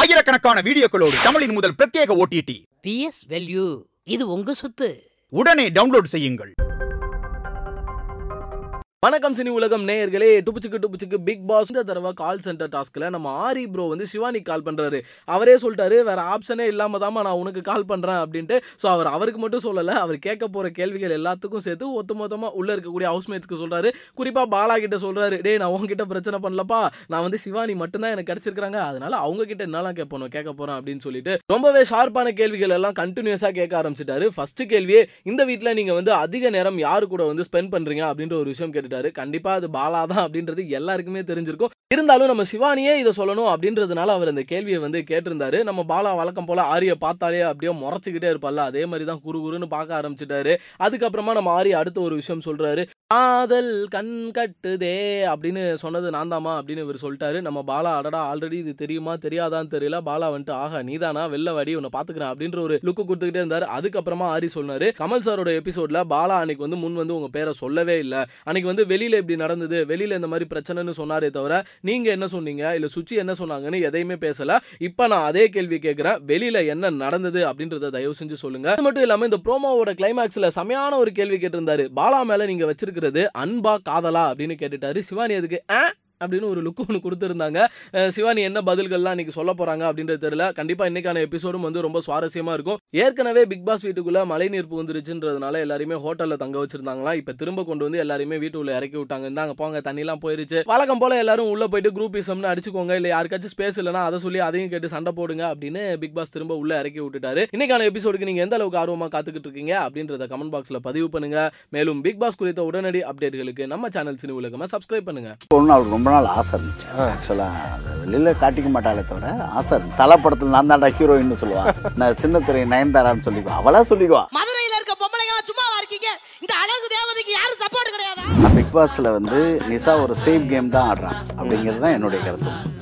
ஆயிரக்கணக்கான வீடியோக்களோடு தமிழின் முதல் பிரத்யேக ஓடிடி பி எஸ் வெல்யூ இது உங்க சொத்து உடனே டவுன்லோட் செய்யுங்கள் வணக்கம் சினி உலகம் நேயர்களே டுப்புச்சுக்கு டுப்புச்சுக்கு பிக் பாஸ் இந்த தடவை கால் சென்டர் டாஸ்க்கில் நம்ம ஆரி ப்ரோ வந்து சிவானி கால் பண்ணுறாரு அவரே சொல்லிட்டாரு வேறு ஆப்ஷனே இல்லாமல் தான் நான் உனக்கு கால் பண்ணுறேன் அப்படின்ட்டு ஸோ அவர் அவருக்கு மட்டும் சொல்லலை அவர் கேட்க போகிற கேள்விகள் எல்லாத்துக்கும் சேர்த்து ஒத்து மொத்தமாக உள்ளே இருக்கக்கூடிய ஹவுஸ்மேட்ஸ்க்கு சொல்கிறாரு குறிப்பாக பாலா கிட்ட சொல்கிறாரு டே நான் உங்ககிட்ட பிரச்சனை பண்ணலப்பா நான் வந்து சிவானி மட்டும்தான் எனக்கு கிடச்சிருக்காங்க அதனால அவங்க கிட்ட என்னெல்லாம் கேட்பணும் கேட்க போகிறேன் அப்படின்னு சொல்லிட்டு ரொம்பவே ஷார்ப்பான கேள்விகள் எல்லாம் கண்டினியூஸாக கேட்க ஆரம்பிச்சிட்டாரு ஃபஸ்ட்டு கேள்வியே இந்த வீட்டில் நீங்கள் வந்து அதிக நேரம் யார் கூட வந்து ஸ்பெண்ட் பண்ணுறீங்க அப்படின்ற ஒரு விஷயம் கேட்டு சொல்லிட்டாரு கண்டிப்பா அது பாலா தான் அப்படின்றது எல்லாருக்குமே தெரிஞ்சிருக்கும் இருந்தாலும் நம்ம சிவானியே இதை சொல்லணும் அப்படின்றதுனால அவர் அந்த கேள்வியை வந்து கேட்டிருந்தாரு நம்ம பாலா வழக்கம் போல ஆரியை பார்த்தாலே அப்படியே முறைச்சிக்கிட்டே இருப்பார்ல அதே மாதிரி தான் குரு குருன்னு பார்க்க ஆரம்பிச்சிட்டாரு அதுக்கப்புறமா நம்ம ஆரி அடுத்த ஒரு விஷயம் சொல்றாரு காதல் கண் கட்டுதே அப்படின்னு சொன்னது நான் தாமா அப்படின்னு இவர் சொல்லிட்டாரு நம்ம பாலா அடடா ஆல்ரெடி இது தெரியுமா தெரியாதான்னு தெரியல பாலா வந்துட்டு ஆகா நீதானா வெளில வடி உன்னை பாத்துக்கிறேன் அப்படின்ற ஒரு லுக்கு கொடுத்துக்கிட்டே இருந்தாரு அதுக்கப்புறமா ஆரி சொன்னாரு கமல் சாரோட எபிசோட்ல பாலா அன்னைக்கு வந்து முன் வந்து உங்க பேரை சொல்லவே இல்லை அன்னைக்கு வந்து வந்து வெளியில் இப்படி நடந்தது வெளியில் இந்த மாதிரி பிரச்சனைன்னு சொன்னாரே தவிர நீங்கள் என்ன சொன்னீங்க இல்லை சுச்சி என்ன சொன்னாங்கன்னு எதையுமே பேசலை இப்போ நான் அதே கேள்வி கேட்குறேன் வெளியில் என்ன நடந்தது அப்படின்றத தயவு செஞ்சு சொல்லுங்க அது மட்டும் இல்லாமல் இந்த ப்ரோமோவோட கிளைமேக்ஸில் சமையான ஒரு கேள்வி கேட்டிருந்தாரு பாலா மேலே நீங்கள் வச்சிருக்கிறது அன்பா காதலா அப்படின்னு கேட்டுட்டாரு சிவானி அதுக்கு ஆ அப்படின்னு ஒரு லுக் ஒன்று கொடுத்துருந்தாங்க சிவானி என்ன பதில்கள்லாம் இன்றைக்கி சொல்ல போகிறாங்க அப்படின்றது தெரியல கண்டிப்பாக இன்றைக்கான எபிசோடும் வந்து ரொம்ப சுவாரஸ்யமாக இருக்கும் ஏற்கனவே பிக் பாஸ் வீட்டுக்குள்ளே மழைநீர் புகுந்துருச்சுன்றதுனால எல்லாருமே ஹோட்டலில் தங்க வச்சிருந்தாங்களாம் இப்போ திரும்ப கொண்டு வந்து எல்லாருமே உள்ள இறக்கி விட்டாங்க இருந்தாங்க போங்க தண்ணிலாம் போயிருச்சு வழக்கம் போல் எல்லாரும் உள்ளே போயிட்டு குரூப் இசம்னு அடிச்சுக்கோங்க இல்லை யாருக்காச்சும் ஸ்பேஸ் இல்லைனா அதை சொல்லி அதையும் கேட்டு சண்டை போடுங்க அப்படின்னு பிக் பாஸ் திரும்ப உள்ளே இறக்கி விட்டுட்டாரு இன்னைக்கான எபிசோடுக்கு நீங்கள் எந்த அளவுக்கு ஆர்வமாக காத்துக்கிட்டு இருக்கீங்க அப்படின்றத கமெண்ட் பாக்ஸில் பதிவு பண்ணுங்க மேலும் பிக் பாஸ் குறித்த உடனடி அப்டேட்டுகளுக்கு நம்ம சேனல் சினி உலகமாக சப்ஸ்கிரைப் பண்ணுங்க ரொம்ப நாள் ஆசை இருந்துச்சு ஆக்சுவலாக வெளியில் காட்டிக்க மாட்டாலே தவிர ஆசை தலைப்படத்தில் நான் தான் ஹீரோயின்னு சொல்லுவான் நான் சின்ன திரை நயன்தாரான்னு சொல்லிக்குவா அவளா சொல்லிக்குவா மதுரையில இருக்க பொம்பளைங்களா சும்மாவா இருக்கீங்க இந்த அழகு தேவதைக்கு யாரும் சப்போர்ட் கிடையாது பிக் பாஸ்ல வந்து நிசா ஒரு சேம் கேம் தான் ஆடுறான் அப்படிங்கிறது தான் என்னுடைய கருத்து